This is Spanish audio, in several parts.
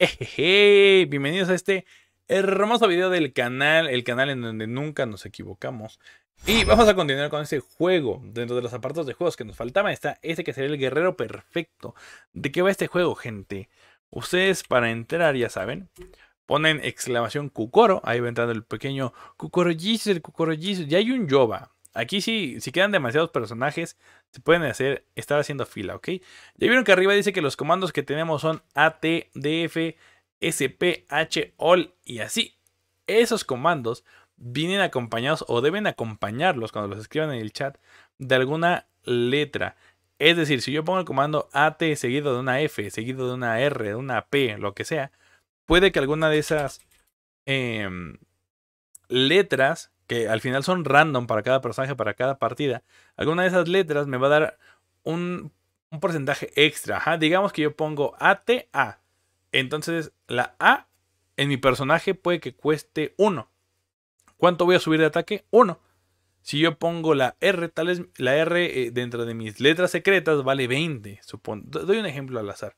Ejeje, bienvenidos a este hermoso video del canal, el canal en donde nunca nos equivocamos. Y vamos a continuar con este juego. Dentro de los apartados de juegos que nos faltaba está este que sería el guerrero perfecto. ¿De qué va este juego, gente? Ustedes para entrar, ya saben, ponen exclamación cucoro Ahí va entrando el pequeño Kukoro el Kukoro y Ya hay un Yoba. Aquí sí, si quedan demasiados personajes, se pueden hacer, estar haciendo fila, ¿ok? Ya vieron que arriba dice que los comandos que tenemos son AT, DF, SP, H, ALL y así. Esos comandos vienen acompañados o deben acompañarlos cuando los escriban en el chat de alguna letra. Es decir, si yo pongo el comando AT seguido de una F, seguido de una R, de una P, lo que sea, puede que alguna de esas em, letras que al final son random para cada personaje, para cada partida, alguna de esas letras me va a dar un, porcentaje extra. digamos que yo pongo ATA. Entonces la A en mi personaje puede que cueste 1. ¿Cuánto voy a subir de ataque? 1. Si yo pongo la R, tal vez la R eh, dentro de mis letras secretas vale 20, supongo. Doy un ejemplo al azar.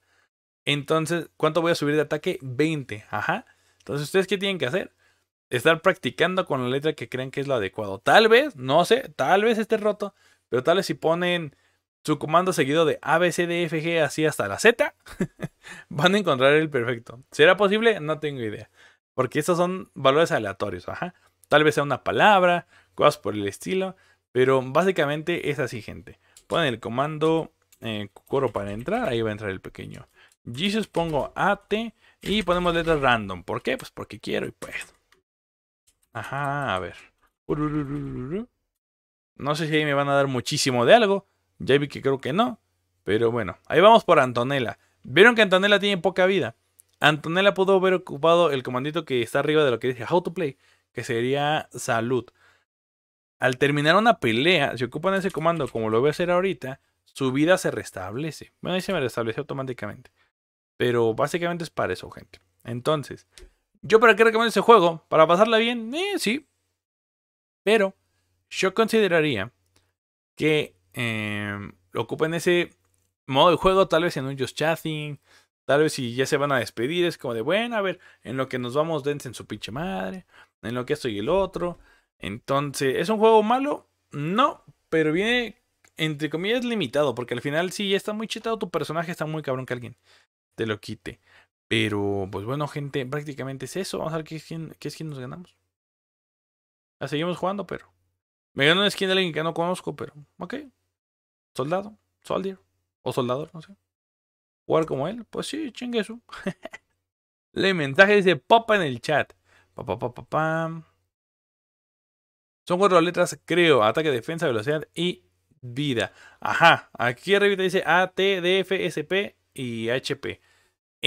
Entonces, ¿cuánto voy a subir de ataque? 20. Ajá. Entonces, ¿ustedes qué tienen que hacer? estar practicando con la letra que creen que es lo adecuado, Tal vez, no sé, tal vez esté roto, pero tal vez si ponen su comando seguido de A, B, C, D, F, G, así hasta la Z, van a encontrar el perfecto. ¿Será posible? No tengo idea. Porque estos son valores aleatorios, ajá. Tal vez sea una palabra, cosas por el estilo, pero básicamente es así, gente. Ponen el comando eh, coro para entrar, ahí va a entrar el pequeño. Jesus pongo AT y ponemos letra random. ¿Por qué? Pues porque quiero y pues. Ajá, a ver. No sé si ahí me van a dar muchísimo de algo. Ya vi que creo que no. Pero bueno, ahí vamos por Antonella. Vieron que Antonella tiene poca vida. Antonella pudo haber ocupado el comandito que está arriba de lo que dice How to Play, que sería Salud. Al terminar una pelea, si ocupan ese comando como lo voy a hacer ahorita, su vida se restablece. Bueno, ahí se me restablece automáticamente. Pero básicamente es para eso, gente. Entonces, yo para qué recomiendo ese juego, para pasarla bien, eh, sí. Pero yo consideraría que eh, ocupen ese modo de juego, tal vez en un Just Chatting, tal vez si ya se van a despedir, es como de, bueno, a ver, en lo que nos vamos, dense en su pinche madre, en lo que esto el otro. Entonces, ¿es un juego malo? No, pero viene, entre comillas, limitado, porque al final sí, ya está muy chetado tu personaje, está muy cabrón que alguien te lo quite. Pero, pues bueno, gente, prácticamente es eso. Vamos a ver qué skin, qué nos ganamos. La seguimos jugando, pero. Me ganó una skin de alguien que no conozco, pero. Ok. Soldado, soldier. O soldador, no sé. Jugar como él. Pues sí, chingue eso. Le mensaje dice papa en el chat. Pa, pa, pa, Son cuatro letras, creo. Ataque, defensa, velocidad y vida. Ajá. Aquí arriba dice A, T, D, F, S, P y HP.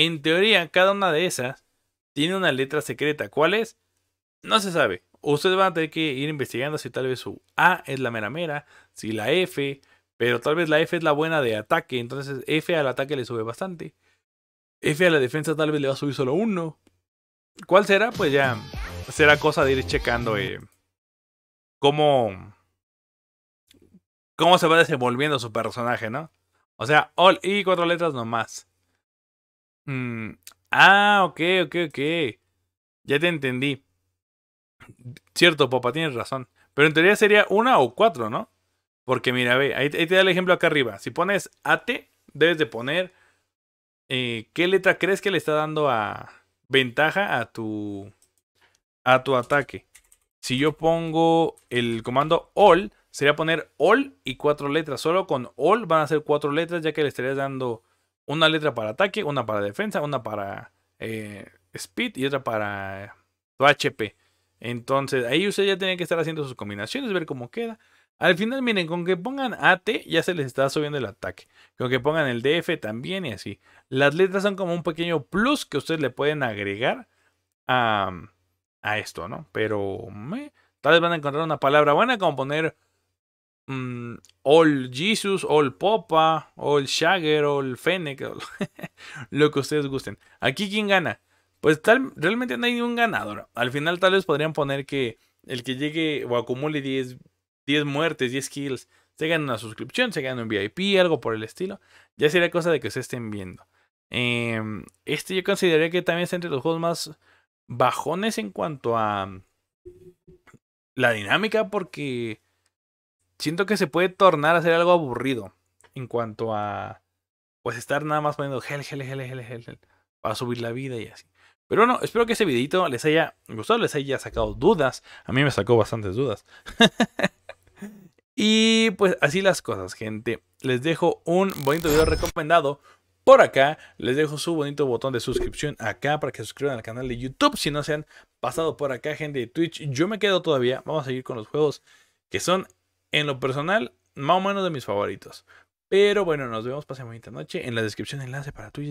En teoría, cada una de esas tiene una letra secreta. ¿Cuál es? No se sabe. Ustedes van a tener que ir investigando si tal vez su A es la mera mera, si la F, pero tal vez la F es la buena de ataque, entonces F al ataque le sube bastante. F a la defensa tal vez le va a subir solo uno. ¿Cuál será? Pues ya será cosa de ir checando eh, cómo, cómo se va desenvolviendo su personaje, ¿no? O sea, all y cuatro letras nomás. Mm, ah, ok, ok, ok. Ya te entendí. Cierto, papá, tienes razón. Pero en teoría sería una o cuatro, ¿no? Porque mira, ve, ahí, te da el ejemplo acá arriba. Si pones AT, debes de poner eh, qué letra crees que le está dando a ventaja a tu, a tu ataque. Si yo pongo el comando all, sería poner all y cuatro letras. Solo con all van a ser cuatro letras ya que le estarías dando una letra para ataque, una para defensa, una para eh, speed y otra para HP. Entonces ahí ustedes ya tienen que estar haciendo sus combinaciones, ver cómo queda. Al final, miren, con que pongan AT ya se les está subiendo el ataque. Con que pongan el DF también y así. Las letras son como un pequeño plus que ustedes le pueden agregar a, esto, ¿no? Pero tal vez van a encontrar una palabra buena como poner Mm, All Jesus, All Popa, All Shagger, All Fennec, lo que ustedes gusten. Aquí, ¿quién gana? Pues tal, realmente no hay ningún ganador. Al final, tal vez podrían poner que el que llegue o acumule 10, muertes, 10 kills, se gane una suscripción, se gana un VIP, algo por el estilo. Ya sería cosa de que se estén viendo. Em, este yo consideraría que también es entre los juegos más bajones en cuanto a la dinámica, porque siento que se puede tornar a ser algo aburrido en cuanto a pues estar nada más poniendo gel, gel, gel, gel, gel, gel para subir la vida y así. Pero bueno, espero que ese videito les haya gustado, les haya sacado dudas. A mí me sacó bastantes dudas. y pues así las cosas, gente. Les dejo un bonito video recomendado por acá. Les dejo su bonito botón de suscripción acá para que se suscriban al canal de YouTube. Si no se han pasado por acá, gente de Twitch, yo me quedo todavía. Vamos a seguir con los juegos que son en lo personal, más o menos de mis favoritos. Pero bueno, nos vemos pasemos bonita noche. En la descripción enlace para Twitch.